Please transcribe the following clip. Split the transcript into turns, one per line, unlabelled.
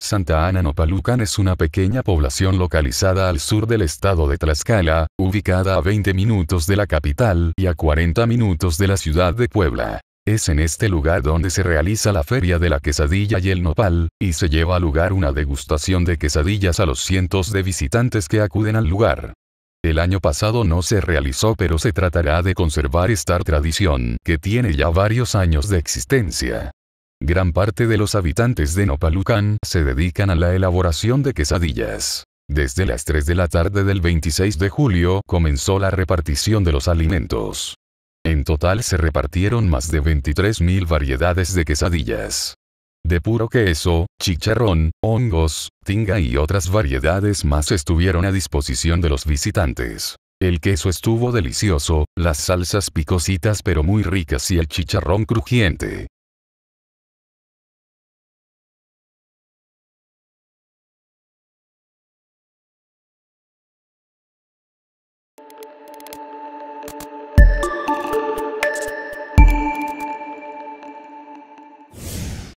Santa Ana Nopalucan es una pequeña población localizada al sur del estado de Tlaxcala, ubicada a 20 minutos de la capital y a 40 minutos de la ciudad de Puebla. Es en este lugar donde se realiza la feria de la quesadilla y el nopal, y se lleva a lugar una degustación de quesadillas a los cientos de visitantes que acuden al lugar. El año pasado no se realizó pero se tratará de conservar esta tradición, que tiene ya varios años de existencia. Gran parte de los habitantes de Nopalucán se dedican a la elaboración de quesadillas. Desde las 3 de la tarde del 26 de julio comenzó la repartición de los alimentos. En total se repartieron más de 23.000 variedades de quesadillas de puro queso, chicharrón, hongos, tinga y otras variedades más estuvieron a disposición de los visitantes. El queso estuvo delicioso, las salsas picositas pero muy ricas y el chicharrón crujiente.